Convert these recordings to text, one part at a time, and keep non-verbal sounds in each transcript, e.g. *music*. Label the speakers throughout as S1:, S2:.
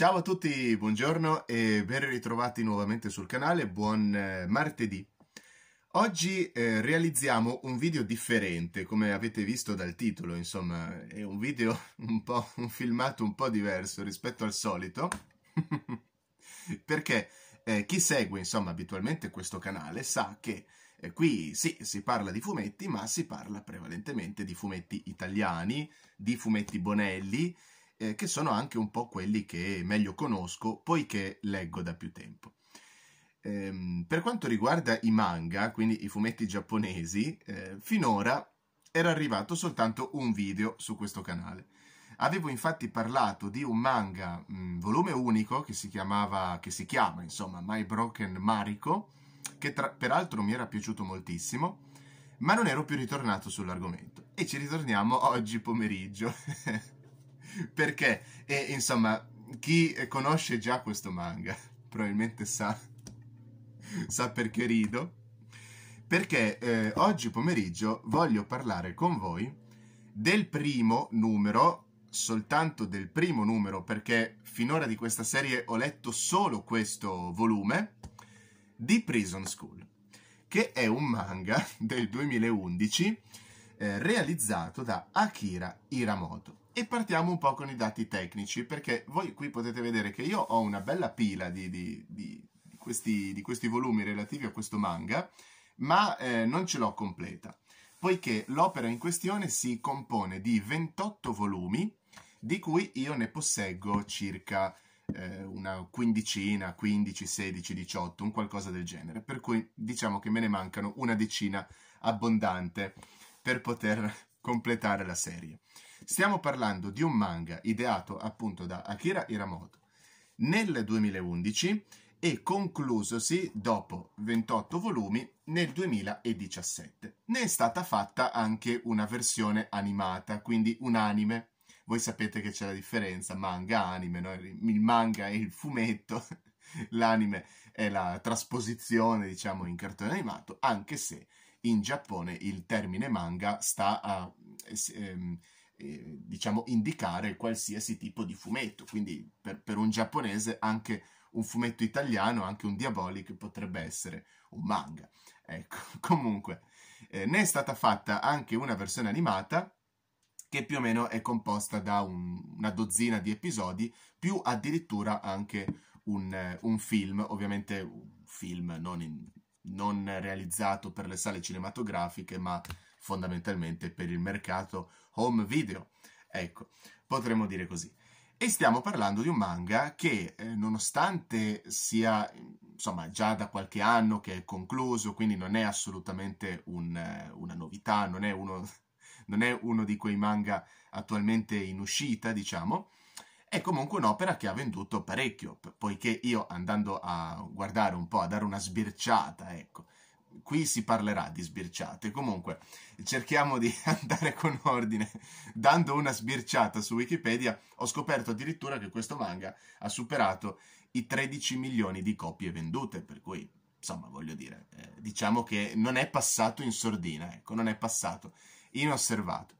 S1: Ciao a tutti, buongiorno e ben ritrovati nuovamente sul canale, buon eh, martedì. Oggi eh, realizziamo un video differente, come avete visto dal titolo, insomma, è un video *laughs* un po', un filmato un po' diverso rispetto al solito, *laughs* perché eh, chi segue, insomma, abitualmente questo canale sa che eh, qui sì, si parla di fumetti, ma si parla prevalentemente di fumetti italiani, di fumetti Bonelli, eh, che sono anche un po' quelli che meglio conosco poiché leggo da più tempo. Ehm, per quanto riguarda i manga, quindi i fumetti giapponesi, eh, finora era arrivato soltanto un video su questo canale. Avevo infatti parlato di un manga mh, mm, volume unico che si chiamava, che si chiama insomma My Broken Mariko, che tra, peraltro mi era piaciuto moltissimo, ma non ero più ritornato sull'argomento. E ci ritorniamo oggi pomeriggio. *laughs* *laughs* perché? E insomma, chi conosce già questo manga probabilmente sa, sa perché rido, perché eh, oggi pomeriggio voglio parlare con voi del primo numero, soltanto del primo numero, perché finora di questa serie ho letto solo questo volume, di Prison School, che è un manga *laughs* del 2011 eh, realizzato da Akira Hiramoto. E partiamo un po' con i dati tecnici, perché voi qui potete vedere che io ho una bella pila di, di, di, di questi, questi, volumi relativi a questo manga, ma eh, non ce l'ho completa, poiché l'opera in questione si compone di 28 volumi, di cui io ne posseggo circa eh, una quindicina, 15, 16, 18, un qualcosa del genere, per cui diciamo che me ne mancano una decina abbondante per poter completare la serie. Stiamo parlando di un manga ideato appunto da Akira Hiramoto nel 2011 e conclusosi dopo 28 volumi nel 2017. Ne è stata fatta anche una versione animata, quindi un anime. Voi sapete che c'è la differenza manga-anime, no? il manga è il fumetto, *laughs* l'anime è la trasposizione, diciamo, in cartone animato, anche se in Giappone il termine manga sta a... Ehm, eh, diciamo, indicare qualsiasi tipo di fumetto. Quindi per, per, un giapponese anche un fumetto italiano, anche un Diabolic potrebbe essere un manga. Ecco, *laughs* comunque, eh, ne è stata fatta anche una versione animata che più o meno è composta da un, una dozzina di episodi, più addirittura anche un, eh, un film, ovviamente un film non, in, non realizzato per le sale cinematografiche, ma fondamentalmente per il mercato home video. Ecco, potremmo dire così. E stiamo parlando di un manga che, eh, nonostante sia insomma già da qualche anno che è concluso, quindi non è assolutamente un, eh, una novità, non è, uno, *laughs* non è uno di quei manga attualmente in uscita, diciamo, è comunque un'opera che ha venduto parecchio, poiché io andando a guardare un po', a dare una sbirciata, ecco, qui si parlerà di sbirciate. Comunque, cerchiamo di *laughs* andare con ordine. Dando una sbirciata su Wikipedia, ho scoperto addirittura che questo manga ha superato i 13 milioni di copie vendute, per cui, insomma, voglio dire, eh, diciamo che non è passato in sordina, ecco, non è passato inosservato.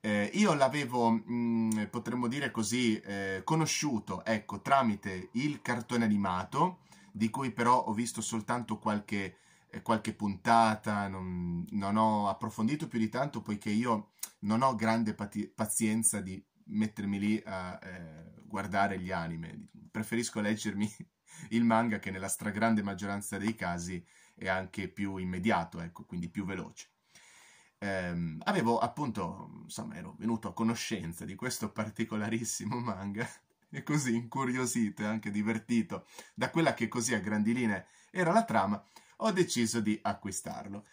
S1: Eh, io l'avevo, mh, mm, potremmo dire così, eh, conosciuto, ecco, tramite il cartone animato, di cui però ho visto soltanto qualche eh, qualche puntata, non, non, ho approfondito più di tanto poiché io non ho grande pazienza di mettermi lì a eh, guardare gli anime, preferisco leggermi *laughs* il manga che nella stragrande maggioranza dei casi è anche più immediato, ecco, quindi più veloce. Ehm, avevo appunto, insomma, ero venuto a conoscenza di questo particolarissimo *laughs* manga e così incuriosito e anche divertito da quella che così a grandi linee era la trama, ho deciso di acquistarlo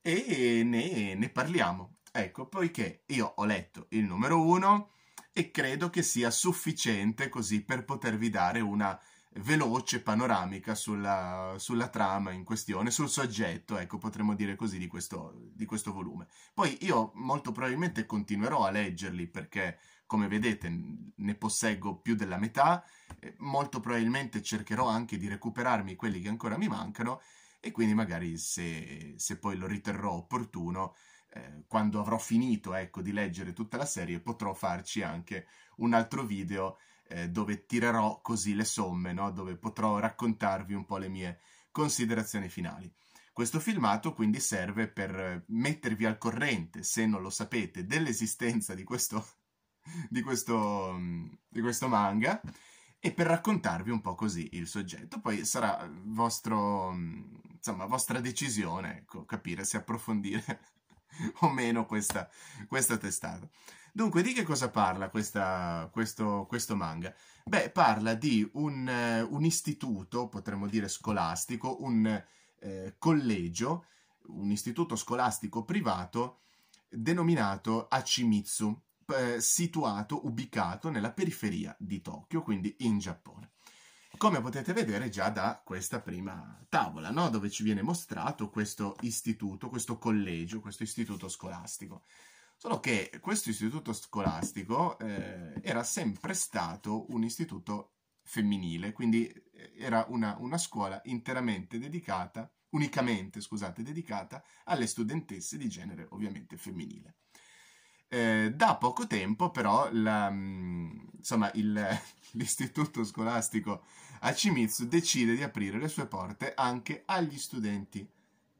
S1: e ne, ne parliamo. Ecco, poiché io ho letto il numero 1 e credo che sia sufficiente così per potervi dare una veloce panoramica sulla, sulla, trama in questione, sul soggetto, ecco, potremmo dire così, di questo, di questo, volume. Poi io molto probabilmente continuerò a leggerli perché, come vedete, ne posseggo più della metà, molto probabilmente cercherò anche di recuperarmi quelli che ancora mi mancano e quindi magari se, se poi lo riterrò opportuno, eh, quando avrò finito ecco, di leggere tutta la serie, potrò farci anche un altro video eh, dove tirerò così le somme, no? dove potrò raccontarvi un po' le mie considerazioni finali. Questo filmato quindi serve per mettervi al corrente, se non lo sapete, dell'esistenza di questo, di, questo, di questo, manga e per raccontarvi un po' così il soggetto. Poi sarà vostro, insomma, vostra decisione, ecco, capire se approfondire *laughs* o meno questa, questa, testata. Dunque, di che cosa parla questa, questo, questo, manga? Beh, parla di un, eh, un istituto, potremmo dire scolastico, un eh, collegio, un istituto scolastico privato denominato Achimitsu, eh, situato, ubicato nella periferia di Tokyo, quindi in Giappone come potete vedere già da questa prima tavola, no? dove ci viene mostrato questo istituto, questo collegio, questo istituto scolastico. Solo che questo istituto scolastico eh, era sempre stato un istituto femminile, quindi eh, era una, una scuola interamente dedicata, unicamente, scusate, dedicata alle studentesse di genere ovviamente femminile. Eh, da poco tempo però la, mm, insomma, il, *laughs* l'istituto scolastico Hachimitsu decide di aprire le sue porte anche agli studenti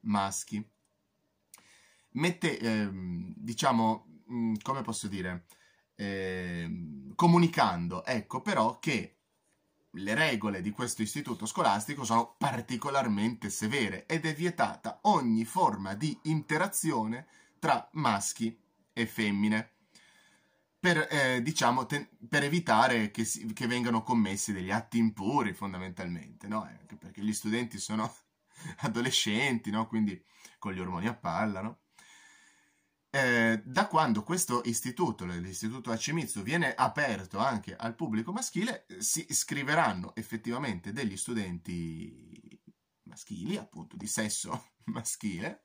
S1: maschi. Mette, eh, diciamo, mm, come posso dire, eh, comunicando, ecco però che le regole di questo istituto scolastico sono particolarmente severe ed è vietata ogni forma di interazione tra maschi e femmine per, eh, diciamo, te- per evitare che, si- che, vengano commessi degli atti impuri fondamentalmente, no? eh, perché gli studenti sono *laughs* adolescenti, no? quindi con gli ormoni a palla. No? Eh, da quando questo istituto, l'istituto Acimizu, viene aperto anche al pubblico maschile, si iscriveranno effettivamente degli studenti maschili, appunto di sesso *laughs* maschile,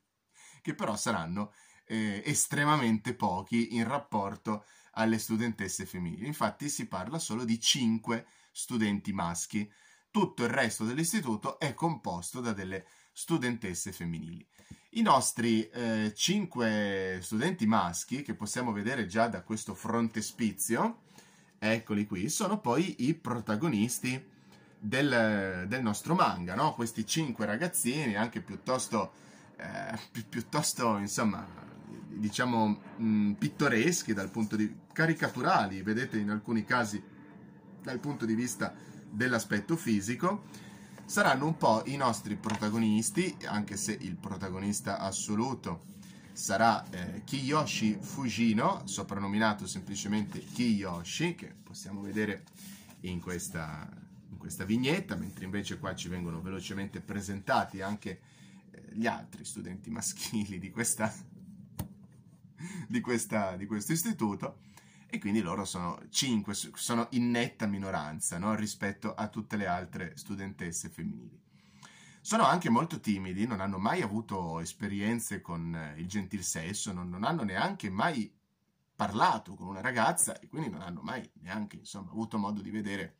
S1: che però saranno eh, estremamente pochi in rapporto alle studentesse femminili. Infatti si parla solo di 5 studenti maschi. Tutto il resto dell'istituto è composto da delle studentesse femminili. I nostri eh, 5 studenti maschi, che possiamo vedere già da questo frontespizio, eccoli qui, sono poi i protagonisti del, del nostro manga, no? Questi 5 ragazzini, anche piuttosto, eh, pi piuttosto, insomma, diciamo mh, mm, pittoreschi dal punto di caricaturali, vedete in alcuni casi dal punto di vista dell'aspetto fisico, saranno un po' i nostri protagonisti, anche se il protagonista assoluto sarà eh, Kiyoshi Fujino, soprannominato semplicemente Kiyoshi, che possiamo vedere in questa, in questa vignetta, mentre invece qua ci vengono velocemente presentati anche eh, gli altri studenti maschili di questa di, questa, di questo istituto e quindi loro sono 5, sono in netta minoranza no? rispetto a tutte le altre studentesse femminili. Sono anche molto timidi, non hanno mai avuto esperienze con eh, il gentil sesso, non, non hanno neanche mai parlato con una ragazza e quindi non hanno mai neanche insomma, avuto modo di vedere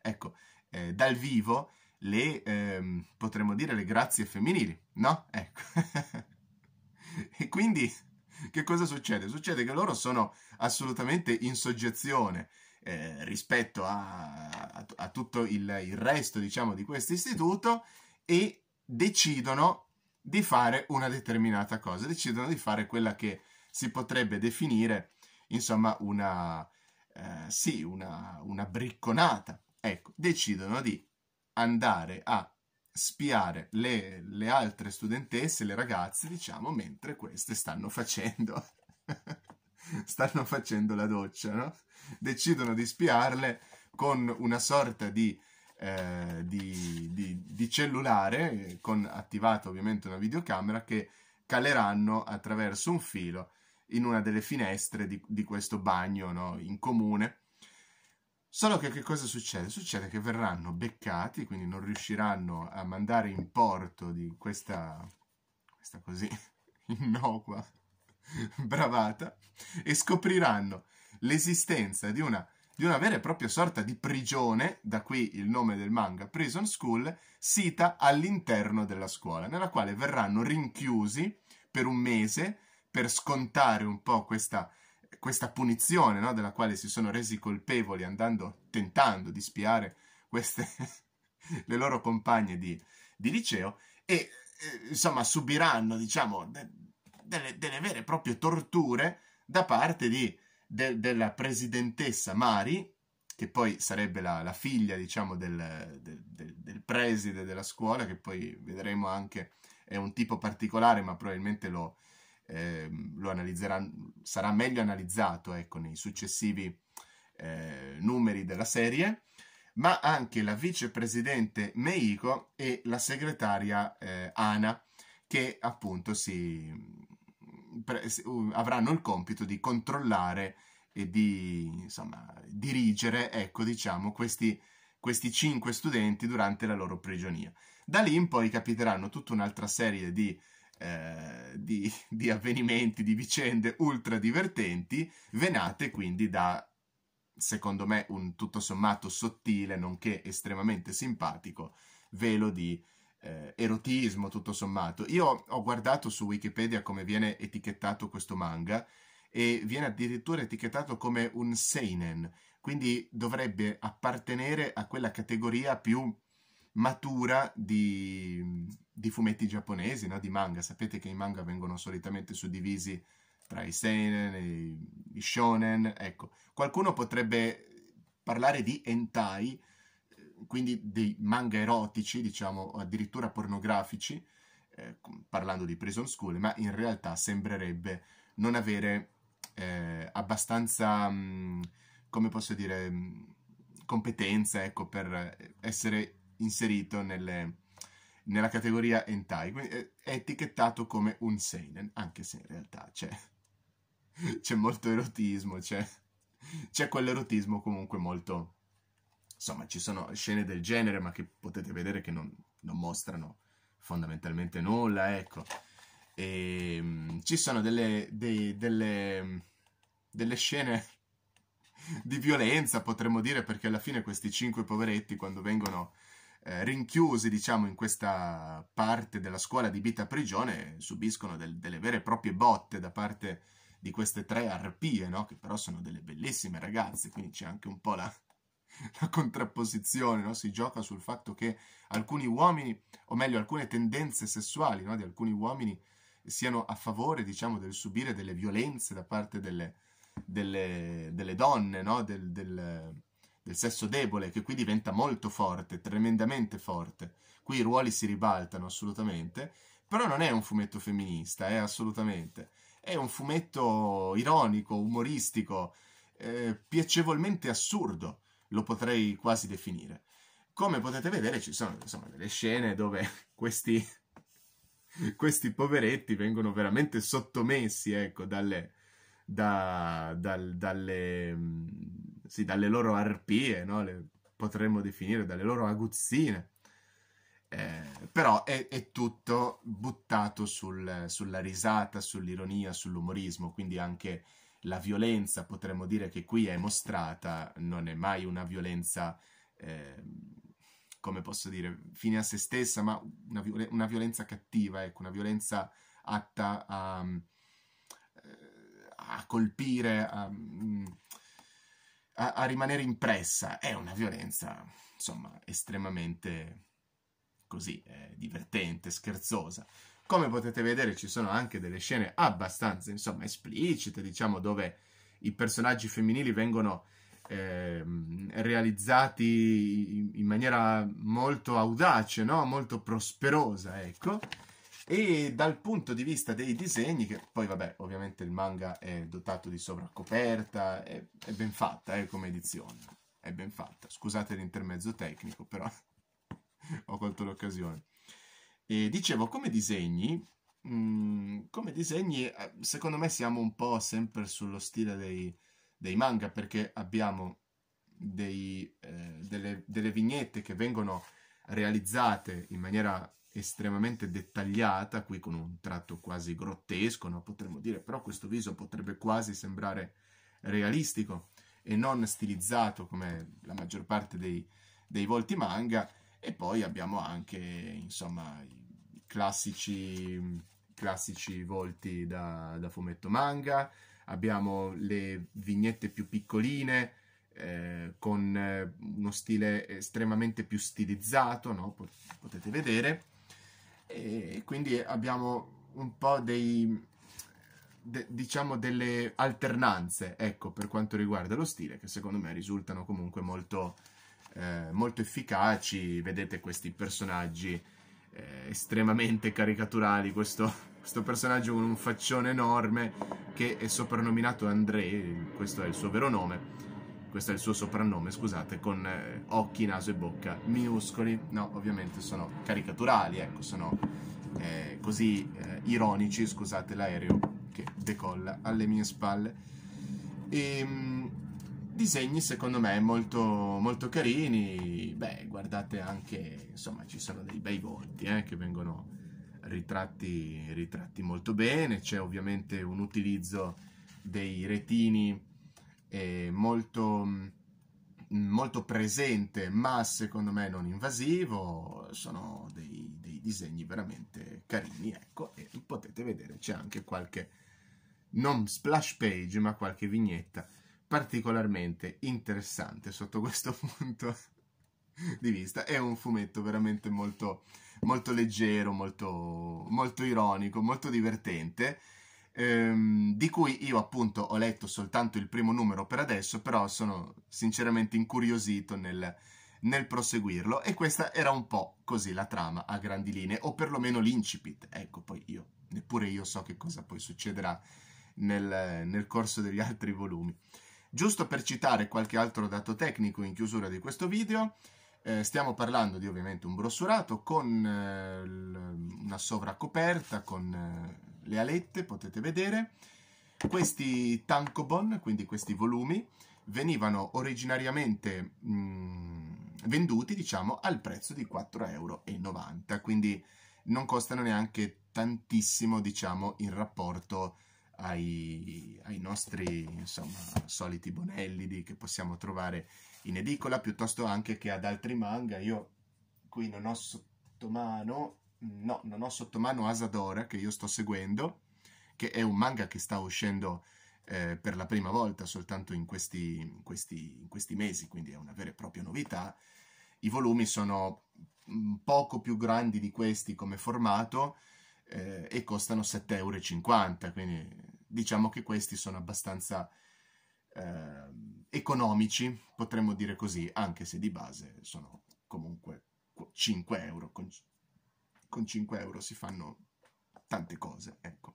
S1: ecco, eh, dal vivo le, ehm, potremmo dire, le grazie femminili, no? Ecco. *laughs* e quindi che cosa succede? Succede che loro sono assolutamente in soggezione eh, rispetto a, a, a tutto il, il, resto, diciamo, di questo istituto e decidono di fare una determinata cosa, decidono di fare quella che si potrebbe definire, insomma, una, eh, sì, una, una bricconata. Ecco, decidono di andare a spiare le, le altre studentesse, le ragazze, diciamo, mentre queste stanno facendo, *laughs* stanno facendo la doccia, no? Decidono di spiarle con una sorta di, eh, di, di, di cellulare, con attivata ovviamente una videocamera, che caleranno attraverso un filo in una delle finestre di, di questo bagno no? in comune Solo che che cosa succede? Succede che verranno beccati, quindi non riusciranno a mandare in porto di questa, questa così *laughs* innocua bravata e scopriranno l'esistenza di una, di una vera e propria sorta di prigione, da qui il nome del manga Prison School, sita all'interno della scuola, nella quale verranno rinchiusi per un mese per scontare un po' questa questa punizione no, della quale si sono resi colpevoli andando, tentando di spiare queste, *laughs* le loro compagne di, di liceo e eh, insomma subiranno diciamo de, delle, delle, vere e proprie torture da parte di, de, della presidentessa Mari che poi sarebbe la, la figlia diciamo del, del, del, del, preside della scuola che poi vedremo anche è un tipo particolare ma probabilmente lo, eh, lo analizzerà, sarà meglio analizzato ecco, nei successivi eh, numeri della serie, ma anche la vicepresidente Meiko e la segretaria eh, Ana, che appunto si, pre, avranno il compito di controllare e di insomma, dirigere ecco, diciamo, questi, questi cinque studenti durante la loro prigionia. Da lì in poi capiteranno tutta un'altra serie di eh, di, di avvenimenti, di vicende ultra divertenti, venate quindi da secondo me un tutto sommato sottile, nonché estremamente simpatico, velo di eh, erotismo tutto sommato. Io ho guardato su Wikipedia come viene etichettato questo manga e viene addirittura etichettato come un seinen, quindi dovrebbe appartenere a quella categoria più matura di, di fumetti giapponesi, no? di manga. Sapete che i manga vengono solitamente suddivisi tra i seinen e i shonen. Ecco, qualcuno potrebbe parlare di hentai, quindi dei manga erotici, diciamo, addirittura pornografici, eh, parlando di Prison School, ma in realtà sembrerebbe non avere eh, abbastanza, mh, mm, come posso dire, mh, mm, competenza, ecco, per essere inserito nelle, nella categoria hentai, quindi eh, è etichettato come un seinen, anche se in realtà c'è, *laughs* c'è molto erotismo, c'è, c'è quell'erotismo comunque molto... Insomma, ci sono scene del genere, ma che potete vedere che non, non mostrano fondamentalmente nulla, ecco. E, um, ci sono delle, dei, delle, delle scene *laughs* di violenza, potremmo dire, perché alla fine questi cinque poveretti, quando vengono eh, rinchiusi, diciamo, in questa parte della scuola di vita prigione, subiscono del, delle vere e proprie botte da parte di queste tre arpie, no? che però sono delle bellissime ragazze, quindi c'è anche un po' la, *laughs* la contrapposizione, no? si gioca sul fatto che alcuni uomini, o meglio alcune tendenze sessuali no? di alcuni uomini siano a favore, diciamo, del subire delle violenze da parte delle, delle, delle donne, no? del, del, del sesso debole, che qui diventa molto forte, tremendamente forte. Qui i ruoli si ribaltano assolutamente, però non è un fumetto femminista, eh, assolutamente. È un fumetto ironico, umoristico, eh, piacevolmente assurdo, lo potrei quasi definire. Come potete vedere ci sono insomma, delle scene dove *laughs* questi, questi poveretti vengono veramente sottomessi ecco, dalle, da, dal, dalle mm, sì, dalle loro arpie, no? le potremmo definire, dalle loro aguzzine. Eh, però è, è, tutto buttato sul, sulla risata, sull'ironia, sull'umorismo, quindi anche la violenza, potremmo dire che qui è mostrata, non è mai una violenza, eh, come posso dire, fine a se stessa, ma una, una violenza cattiva, ecco, una violenza atta a, eh, a colpire, a, mm, a, a rimanere impressa. È una violenza, insomma, estremamente così, eh, divertente, scherzosa. Come potete vedere ci sono anche delle scene abbastanza, insomma, esplicite, diciamo, dove i personaggi femminili vengono eh, realizzati in maniera molto audace, no? molto prosperosa, ecco. E dal punto di vista dei disegni, che poi vabbè, ovviamente il manga è dotato di sovraccoperta, è, è ben fatta eh, come edizione, è ben fatta. Scusate l'intermezzo tecnico, però *laughs* ho colto l'occasione. E dicevo, come disegni, mh, mm, come disegni, eh, secondo me siamo un po' sempre sullo stile dei, dei manga, perché abbiamo dei, eh, delle, delle vignette che vengono realizzate in maniera estremamente dettagliata, qui con un tratto quasi grottesco, no? potremmo dire, però questo viso potrebbe quasi sembrare realistico e non stilizzato come la maggior parte dei, dei volti manga, e poi abbiamo anche, insomma, i classici, classici volti da, da fumetto manga, abbiamo le vignette più piccoline, eh, con eh, uno stile estremamente più stilizzato, no? potete vedere e quindi abbiamo un po' dei, de, diciamo delle alternanze, ecco, per quanto riguarda lo stile, che secondo me risultano comunque molto, eh, molto efficaci. Vedete questi personaggi eh, estremamente caricaturali, questo, questo, personaggio con un faccione enorme che è soprannominato André, questo è il suo vero nome, questo è il suo soprannome, scusate, con eh, occhi, naso e bocca minuscoli. No, ovviamente sono caricaturali, ecco, sono eh, così eh, ironici, scusate l'aereo che decolla alle mie spalle. E, ehm, disegni secondo me molto, molto carini, beh, guardate anche, insomma, ci sono dei bei volti eh, che vengono ritratti, ritratti molto bene, c'è ovviamente un utilizzo dei retini eh, molto, mm, molto, presente, ma secondo me non invasivo. Sono dei, dei disegni veramente carini, ecco, e potete vedere c'è anche qualche, non splash page, ma qualche vignetta particolarmente interessante sotto questo *laughs* punto di vista. È un fumetto veramente molto, molto leggero, molto, molto ironico, molto divertente ehm, di cui io appunto ho letto soltanto il primo numero per adesso, però sono sinceramente incuriosito nel, nel proseguirlo e questa era un po' così la trama a grandi linee, o perlomeno l'incipit, ecco poi io, neppure io so che cosa poi succederà nel, nel corso degli altri volumi. Giusto per citare qualche altro dato tecnico in chiusura di questo video, eh, stiamo parlando di ovviamente un brossurato con eh, una sovracoperta, con eh, le alette, potete vedere. Questi tankobon, quindi questi volumi, venivano originariamente mh, mm, venduti, diciamo, al prezzo di 4,90 euro, quindi non costano neanche tantissimo, diciamo, in rapporto ai, ai nostri, insomma, soliti bonellidi che possiamo trovare in edicola, piuttosto anche che ad altri manga. Io qui non ho sotto mano no, non ho sotto mano Asadora che io sto seguendo, che è un manga che sta uscendo eh, per la prima volta soltanto in questi, in, questi, in questi mesi, quindi è una vera e propria novità. I volumi sono mm, poco più grandi di questi come formato eh, e costano 7,50 euro, quindi diciamo che questi sono abbastanza eh, economici, potremmo dire così, anche se di base sono comunque 5 euro, con 5 euro si fanno tante cose, ecco.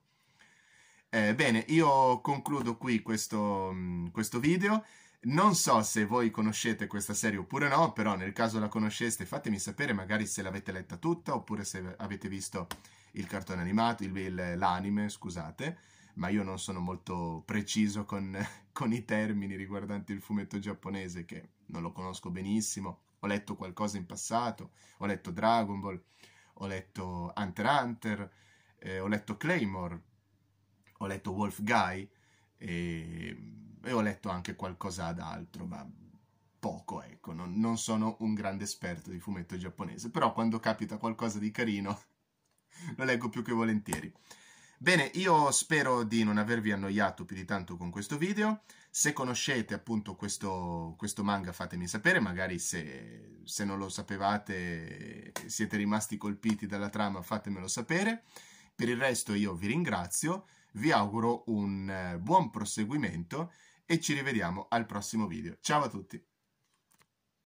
S1: Eh, bene, io concludo qui questo, mm, questo video. Non so se voi conoscete questa serie oppure no, però nel caso la conosceste fatemi sapere magari se l'avete letta tutta oppure se avete visto il cartone animato, il, il, l'anime, scusate, ma io non sono molto preciso con, *laughs* con i termini riguardanti il fumetto giapponese che non lo conosco benissimo. Ho letto qualcosa in passato, ho letto Dragon Ball, ho letto Hunter x Hunter, eh, ho letto Claymore, ho letto Wolf Guy e, e ho letto anche qualcosa d'altro, ma poco, ecco, non, non sono un grande esperto di fumetto giapponese, però quando capita qualcosa di carino *laughs* lo leggo più che volentieri. Bene, io spero di non avervi annoiato più di tanto con questo video. Se conoscete appunto questo, questo manga fatemi sapere, magari se, se non lo sapevate siete rimasti colpiti dalla trama fatemelo sapere. Per il resto io vi ringrazio, vi auguro un eh, buon proseguimento e ci rivediamo al prossimo video. Ciao a tutti!